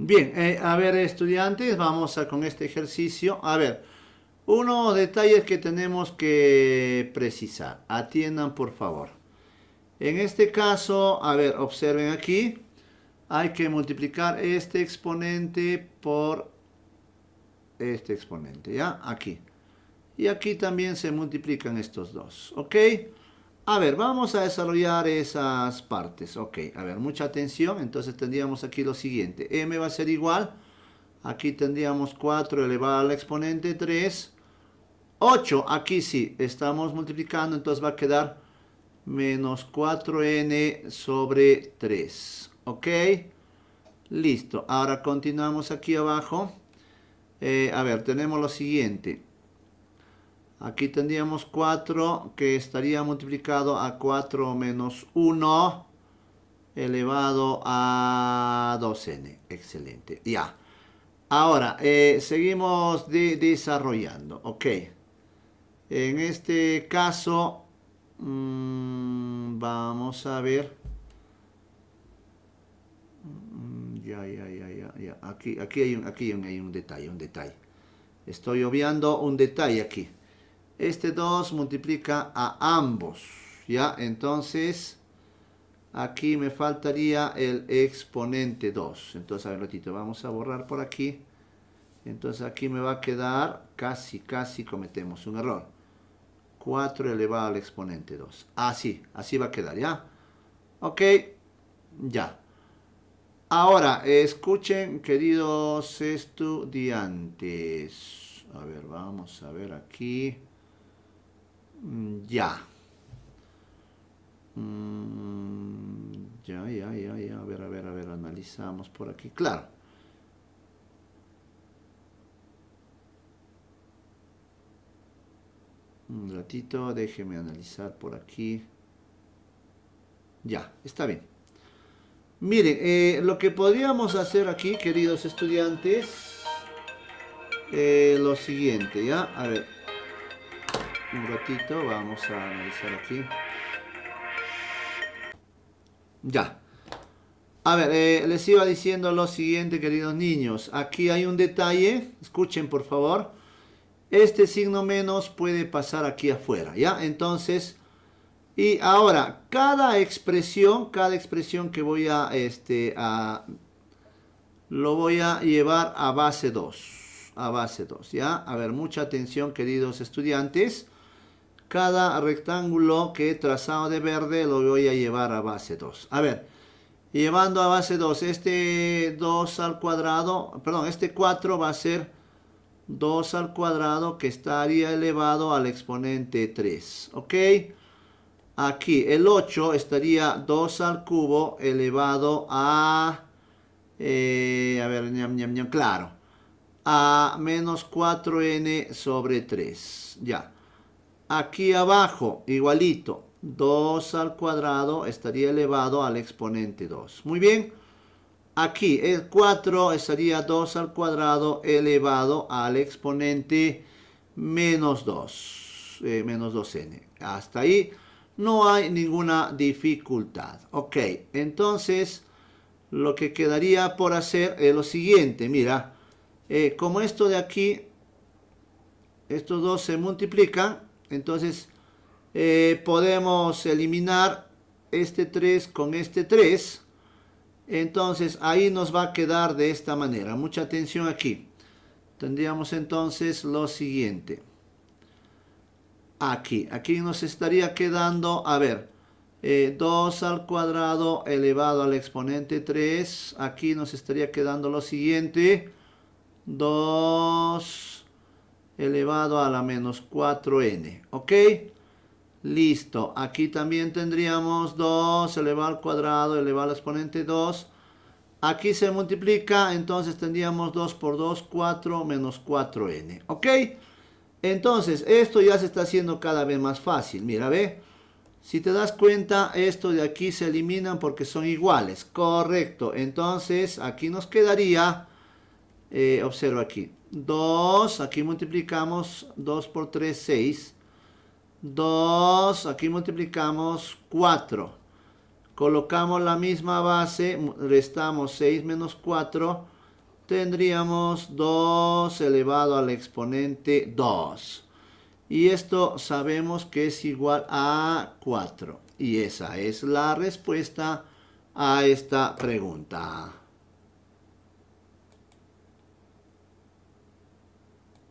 Bien, eh, a ver estudiantes, vamos a con este ejercicio. A ver, unos detalles que tenemos que precisar. Atiendan por favor. En este caso, a ver, observen aquí. Hay que multiplicar este exponente por este exponente, ¿ya? Aquí. Y aquí también se multiplican estos dos, ¿ok? A ver, vamos a desarrollar esas partes. Ok, a ver, mucha atención. Entonces tendríamos aquí lo siguiente. m va a ser igual. Aquí tendríamos 4 elevado al exponente 3. 8, aquí sí, estamos multiplicando, entonces va a quedar menos 4n sobre 3. ¿Ok? Listo. Ahora continuamos aquí abajo. Eh, a ver, tenemos lo siguiente. Aquí tendríamos 4 que estaría multiplicado a 4 menos 1 elevado a 2n. Excelente. Ya. Ahora, eh, seguimos desarrollando. Ok. En este caso, mm, vamos a ver. Mm, ya, ya, ya, ya, Aquí, aquí, hay un, aquí hay un detalle, un detalle. Estoy obviando un detalle aquí. Este 2 multiplica a ambos, ¿ya? Entonces, aquí me faltaría el exponente 2. Entonces, a ver, ratito, vamos a borrar por aquí. Entonces, aquí me va a quedar, casi, casi cometemos un error. 4 elevado al exponente 2. Así, ah, así va a quedar, ¿ya? Ok, ya. Ahora, escuchen, queridos estudiantes. A ver, vamos a ver aquí. Mm, ya. Mm, ya, ya, ya, ya. A ver, a ver, a ver, analizamos por aquí. Claro. Un ratito, déjeme analizar por aquí. Ya, está bien. Miren, eh, lo que podríamos hacer aquí, queridos estudiantes, eh, lo siguiente, ¿ya? A ver, un ratito, vamos a analizar aquí. Ya. A ver, eh, les iba diciendo lo siguiente, queridos niños. Aquí hay un detalle, escuchen por favor. Este signo menos puede pasar aquí afuera, ¿ya? Entonces, y ahora, cada expresión, cada expresión que voy a, este, a, lo voy a llevar a base 2, a base 2, ¿ya? A ver, mucha atención, queridos estudiantes. Cada rectángulo que he trazado de verde lo voy a llevar a base 2. A ver, llevando a base 2, este 2 al cuadrado, perdón, este 4 va a ser 2 al cuadrado que estaría elevado al exponente 3, ¿ok? Aquí el 8 estaría 2 al cubo elevado a, eh, a ver, ñam, ñam, ñam, claro, a menos 4n sobre 3, ya. Aquí abajo, igualito, 2 al cuadrado estaría elevado al exponente 2. Muy bien, aquí el 4 estaría 2 al cuadrado elevado al exponente menos 2, eh, menos 2n. Hasta ahí no hay ninguna dificultad. Ok, entonces lo que quedaría por hacer es lo siguiente, mira, eh, como esto de aquí, estos dos se multiplican, entonces, eh, podemos eliminar este 3 con este 3. Entonces, ahí nos va a quedar de esta manera. Mucha atención aquí. Tendríamos entonces lo siguiente. Aquí, aquí nos estaría quedando, a ver, 2 eh, al cuadrado elevado al exponente 3. Aquí nos estaría quedando lo siguiente. 2 elevado a la menos 4n. ¿Ok? Listo. Aquí también tendríamos 2 elevado al cuadrado elevado al exponente 2. Aquí se multiplica, entonces tendríamos 2 por 2, 4 menos 4n. ¿Ok? Entonces, esto ya se está haciendo cada vez más fácil. Mira, ve. Si te das cuenta, esto de aquí se eliminan porque son iguales. Correcto. Entonces, aquí nos quedaría, eh, observa aquí, 2, aquí multiplicamos 2 por 3, 6. 2, aquí multiplicamos 4. Colocamos la misma base, restamos 6 menos 4. Tendríamos 2 elevado al exponente 2. Y esto sabemos que es igual a 4. Y esa es la respuesta a esta pregunta.